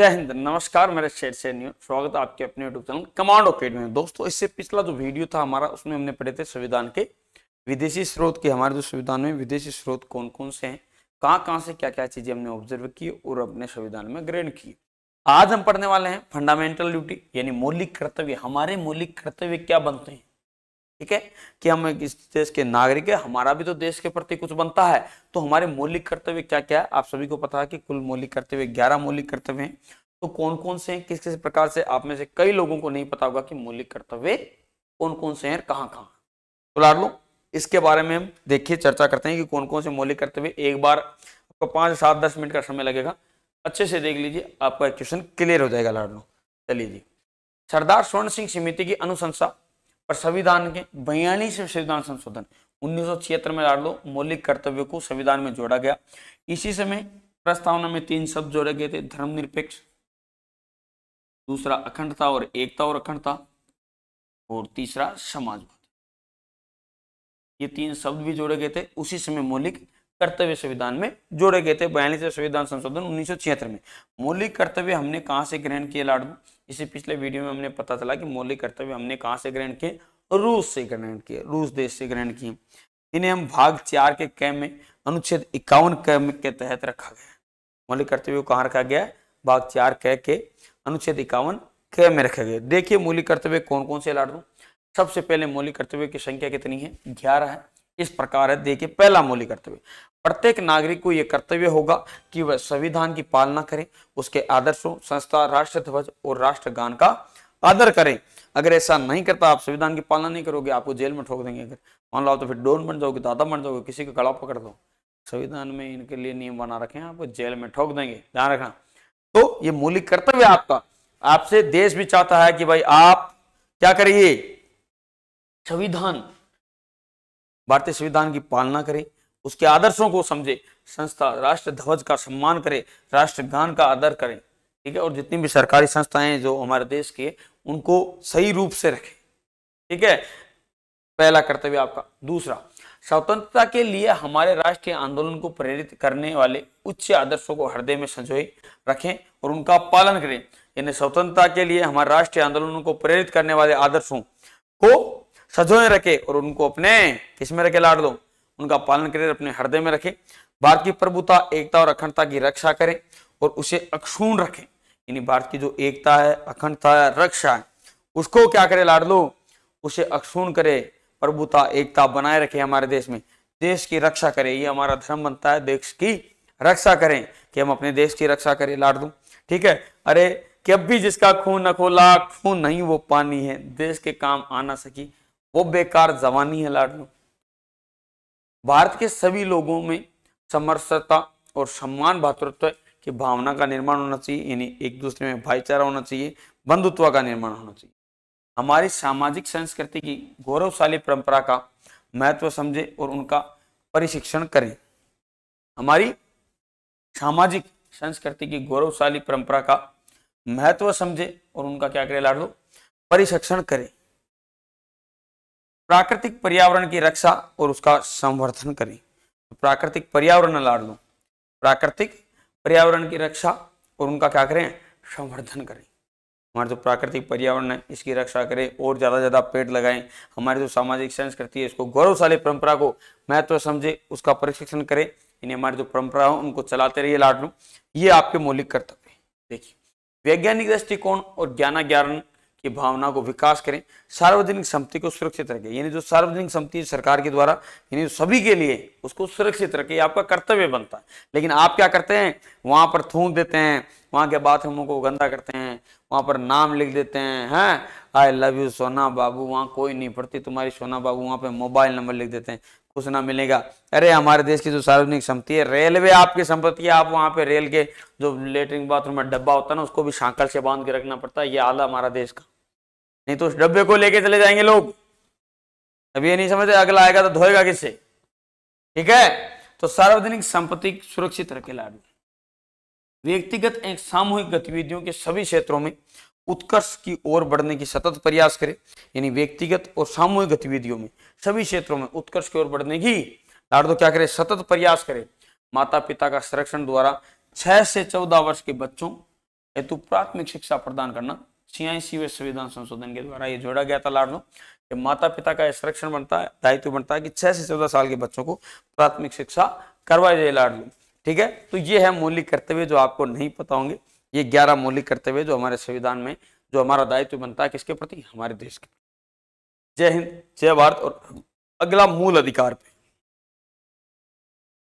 जय हिंद नमस्कार मेरे शेर शेर न्यू स्वागत है आपके अपने यूट्यूब चैनल कमांडो पेड में दोस्तों इससे पिछला जो वीडियो था हमारा उसमें हमने पढ़े थे संविधान के विदेशी स्रोत के हमारे जो संविधान में विदेशी स्रोत कौन कौन से हैं कहाँ कहाँ से क्या क्या चीजें हमने ऑब्जर्व की और अपने संविधान में ग्रहण की आज हम पढ़ने वाले हैं फंडामेंटल ड्यूटी यानी मौलिक कर्तव्य हमारे मौलिक कर्तव्य क्या बनते हैं ठीक है कि हम इस देश के नागरिक है हमारा भी तो देश के प्रति कुछ बनता है तो हमारे मौलिक कर्तव्य क्या क्या है आप सभी को पता है कि कुल मौलिक कर्तव्य ग्यारह मौलिक कर्तव्य हैं तो कौन कौन से हैं किस किस प्रकार से आप में से कई लोगों को नहीं पता होगा कि मौलिक कर्तव्य कौन कौन से हैं कहाँ कहाँ तो ला लो इसके बारे में हम देखिए चर्चा करते हैं कि कौन कौन से मौलिक कर्तव्य एक बार आपको पाँच सात दस मिनट का समय लगेगा अच्छे से देख लीजिए आपका क्वेश्चन क्लियर हो जाएगा लाड लो चलिए जी सरदार स्वर्ण सिंह समिति की अनुशंसा पर संविधान के बयालीसवें संविधान संशोधन उन्नीस में डाल लो मौलिक कर्तव्य को संविधान में जोड़ा गया इसी समय प्रस्तावना में तीन शब्द जोड़े गए थे धर्मनिरपेक्ष दूसरा अखंडता और एकता और अखंडता और तीसरा समाजवाद ये तीन शब्द भी जोड़े गए थे उसी समय मौलिक कर्तव्य संविधान में जोड़े गए थे बयालीसवें संविधान संशोधन उन्नीस में मौलिक कर्तव्य हमने कहा से ग्रहण किए लाडू इसे पिछले वीडियो में हमने पता चला कि मौलिक कर्तव्य हमने कहा से ग्रहण किए रूस से ग्रहण किए रूस देश से ग्रहण किए इन्हें हम भाग चार के कैम में अनुच्छेद इक्यावन कैम के तहत रखा गया मौलिक कर्तव्य कहाँ रखा गया भाग चार कह के अनुच्छेद इक्यावन कै में रखा गया देखिए मौलिक कर्तव्य कौन कौन से लाड़ दूँ सबसे पहले मौलिक कर्तव्य की संख्या कितनी है ग्यारह है इस प्रकार है देखिए पहला मौलिक कर्तव्य प्रत्येक नागरिक को यह कर्तव्य होगा कि वह संविधान की पालना करे उसके आदर्शों संस्था राष्ट्र ध्वज और राष्ट्रगान का आदर करें अगर ऐसा नहीं करता आप संविधान की पालना नहीं करोगे आपको जेल में ठोक देंगे अगर मान लो तो फिर डोन बन जाओगे दादा बन जाओगे किसी को कड़ा पकड़ दो संविधान में इनके लिए नियम बना रखे आपको जेल में ठोक देंगे ध्यान रखना तो ये मूलिक कर्तव्य आपका आपसे देश भी चाहता है कि भाई आप क्या करिए संविधान भारतीय संविधान की पालना करें उसके आदर्शों को समझे संस्था राष्ट्र ध्वज का सम्मान करें राष्ट्रगान का आदर करें ठीक है और जितनी भी सरकारी संस्थाएं जो हमारे देश की उनको सही रूप से रखें ठीक है पहला कर्तव्य आपका दूसरा स्वतंत्रता के लिए हमारे राष्ट्रीय आंदोलन को प्रेरित करने वाले उच्च आदर्शों को हृदय में संजोए रखें और उनका पालन करें यानी स्वतंत्रता के लिए हमारे राष्ट्रीय आंदोलन को प्रेरित करने वाले आदर्शों को सजोए रखें और उनको अपने किसमें रखे लाड़ दो उनका पालन करें अपने हृदय में रखें भारत की प्रभुता एकता और अखंडता की रक्षा करें और उसे अक्षुण रखें यानी भारत की जो एकता है अखंडता है रक्षा है उसको क्या करे लाडलो उसे अक्षुण करे प्रभुता एकता बनाए रखे हमारे देश में देश की रक्षा करे ये हमारा धर्म बनता है देश की रक्षा करें कि हम अपने देश की रक्षा करें दू ठीक है अरे कब भी जिसका खून न खोला खून नहीं वो पानी है देश के काम आ ना सकी वो बेकार जवानी है लाडलू भारत के सभी लोगों में समरसता और सम्मान भातृत्व कि भावना का निर्माण होना चाहिए यानी एक दूसरे में भाईचारा होना चाहिए बंधुत्व का निर्माण होना चाहिए हमारी सामाजिक संस्कृति की गौरवशाली परंपरा का महत्व समझे और उनका परिशिक्षण करें हमारी सामाजिक संस्कृति की गौरवशाली परंपरा का महत्व समझे और उनका क्या करें लाडो परिशिक्षण करें प्राकृतिक पर्यावरण की रक्षा और उसका संवर्धन करें तो प्राकृतिक पर्यावरण लाड लो प्राकृतिक पर्यावरण की रक्षा और उनका क्या करें संवर्धन करें हमारे जो प्राकृतिक पर्यावरण है इसकी रक्षा करें और ज़्यादा से ज़्यादा पेड़ लगाएं हमारे जो सामाजिक संस्कृति है इसको गौरवशाली परंपरा को महत्व समझे उसका प्रशिक्षण करें इन्हें हमारी जो परंपरा हो उनको चलाते रहिए लाडलू ये आपके मौलिक कर्तव्य है देखिए वैज्ञानिक दृष्टिकोण और ज्ञान की भावना को विकास करें सार्वजनिक संपत्ति को सुरक्षित रखें यानी जो सार्वजनिक संपत्ति सरकार के द्वारा यानी सभी के लिए उसको सुरक्षित रखें आपका कर्तव्य बनता है लेकिन आप क्या करते हैं वहां पर थूक देते हैं वहां के बाथरूमों को गंदा करते हैं वहां पर नाम लिख देते हैं हैं आई लव यू सोना बाबू वहां कोई नहीं पढ़ती तुम्हारी सोना बाबू वहां पे मोबाइल नंबर लिख देते हैं कुछ ना मिलेगा अरे हमारे देश की जो सार्वजनिक संपत्ति है रेलवे आपकी संपत्ति है आप वहां पे रेल के जो लेटरिन बाथरूम में डब्बा होता है ना उसको भी सांकल से बांध के रखना पड़ता है ये आला हमारा देश का नहीं तो उस डब्बे को लेके चले जाएंगे लोग अब ये नहीं समझते अगला आएगा तो धोएगा किससे ठीक है तो सार्वजनिक संपत्ति सुरक्षित रखे लाडू व्यक्तिगत एक सामूहिक गतिविधियों के सभी क्षेत्रों में उत्कर्ष की ओर बढ़ने की सतत प्रयास करें यानी व्यक्तिगत और सामूहिक गतिविधियों में सभी क्षेत्रों में उत्कर्ष की ओर बढ़ने की लाडो क्या करे सतत प्रयास करे माता पिता का संरक्षण द्वारा छह से चौदह वर्ष के बच्चों हेतु प्राथमिक शिक्षा प्रदान करना छियासीवें संविधान संशोधन के द्वारा ये जोड़ा गया था लाडनो कि माता पिता का संरक्षण बनता है दायित्व बनता है कि छह से चौदह साल के बच्चों को प्राथमिक शिक्षा करवाई जाए लाडलो ठीक है तो ये है मौलिक कर्तव्य जो आपको नहीं पता होंगे ये ग्यारह मौलिक कर्तव्य जो हमारे संविधान में जो हमारा दायित्व बनता है किसके प्रति हमारे देश के जय हिंद जय भारत और अगला मूल अधिकार पे